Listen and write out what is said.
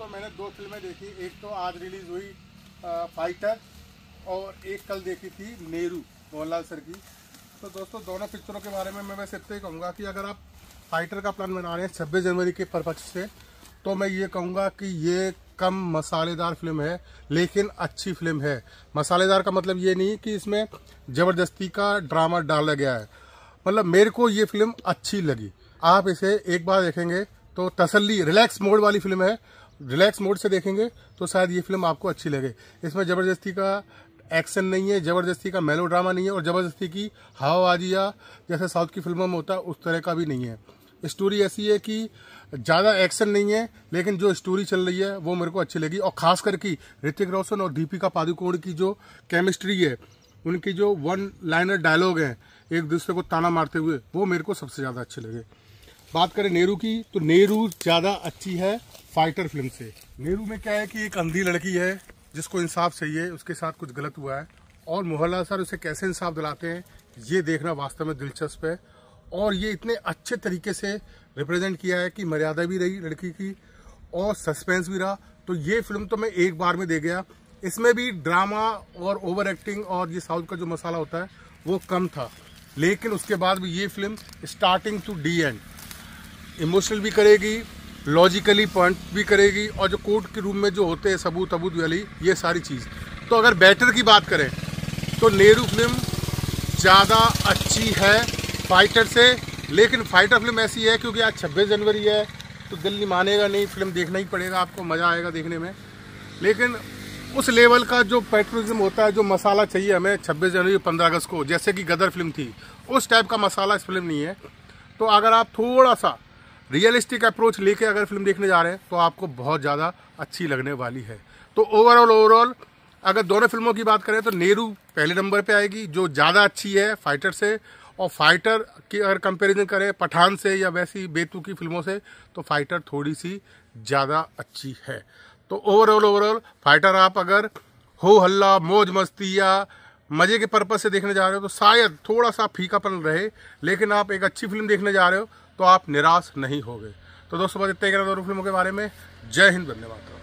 तो मैंने दो फिल्में देखी एक तो आज रिलीज़ हुई आ, फाइटर और एक कल देखी थी नेहरू मोहनलाल सर की तो दोस्तों दोनों पिक्चरों के बारे में मैं वैसे इतना ही कहूँगा कि अगर आप फाइटर का प्लान बना रहे हैं छब्बीस जनवरी के परपक्ष से तो मैं ये कहूँगा कि ये कम मसालेदार फिल्म है लेकिन अच्छी फिल्म है मसालेदार का मतलब ये नहीं कि इसमें ज़बरदस्ती का ड्रामा डाला गया है मतलब मेरे को ये फिल्म अच्छी लगी आप इसे एक बार देखेंगे तो तसल्ली रिलैक्स मोड वाली फिल्म है रिलैक्स मोड से देखेंगे तो शायद ये फिल्म आपको अच्छी लगे इसमें ज़बरदस्ती का एक्शन नहीं है ज़बरदस्ती का मेलो नहीं है और ज़बरदस्ती की हवाबाजी या जैसे साउथ की फिल्मों में होता है उस तरह का भी नहीं है स्टोरी ऐसी है कि ज़्यादा एक्शन नहीं है लेकिन जो स्टोरी चल रही है वो मेरे को अच्छी लगी और खास करके ऋतिक रोशन और दीपिका पादुकोण की जो केमिस्ट्री है उनकी जो वन लाइनर डायलॉग हैं एक दूसरे को ताना मारते हुए वो मेरे को सबसे ज़्यादा अच्छे लगे बात करें नेहरू की तो नेहरू ज़्यादा अच्छी है फाइटर फिल्म से नेहरू में क्या है कि एक अंधी लड़की है जिसको इंसाफ चाहिए उसके साथ कुछ गलत हुआ है और मोहल्ला सर उसे कैसे इंसाफ दिलाते हैं ये देखना वास्तव में दिलचस्प है और ये इतने अच्छे तरीके से रिप्रेजेंट किया है कि मर्यादा भी रही लड़की की और सस्पेंस भी रहा तो ये फिल्म तो मैं एक बार में दे गया इसमें भी ड्रामा और ओवर एक्टिंग और ये साउथ का जो मसाला होता है वो कम था लेकिन उसके बाद भी ये film starting to the end emotional भी करेगी लॉजिकली पॉइंट भी करेगी और जो कोर्ट के रूम में जो होते हैं सबूत अबूत वाली ये सारी चीज़ तो अगर बैटर की बात करें तो नेहरू फिल्म ज़्यादा अच्छी है फाइटर से लेकिन फाइटर फिल्म ऐसी है क्योंकि आज छब्बीस जनवरी है तो दिल नहीं मानेगा नहीं फिल्म देखना ही पड़ेगा आपको मज़ा आएगा देखने में लेकिन उस लेवल का जो पेट्रोलिज्म होता है जो मसाला चाहिए हमें 26 जनवरी 15 अगस्त को जैसे कि गदर फिल्म थी उस टाइप का मसाला इस फिल्म नहीं है तो अगर आप थोड़ा सा रियलिस्टिक अप्रोच लेके अगर फिल्म देखने जा रहे हैं तो आपको बहुत ज़्यादा अच्छी लगने वाली है तो ओवरऑल ओवरऑल अगर दोनों फिल्मों की बात करें तो नेहरू पहले नंबर पे आएगी जो ज़्यादा अच्छी है फाइटर से और फाइटर की अगर कंपेरिजन करें पठान से या वैसी बेतू की फिल्मों से तो फाइटर थोड़ी सी ज़्यादा अच्छी है तो ओवरऑल ओवरऑल फाइटर आप अगर हो हल्ला मौज मस्ती या मज़े के पर्पज़ से देखने जा रहे हो तो शायद थोड़ा सा फीकापन रहे लेकिन आप एक अच्छी फिल्म देखने जा रहे हो तो आप निराश नहीं होगे तो दोस्तों बस इतने ही दो फिल्मों के बारे में जय हिंद धन्यवाद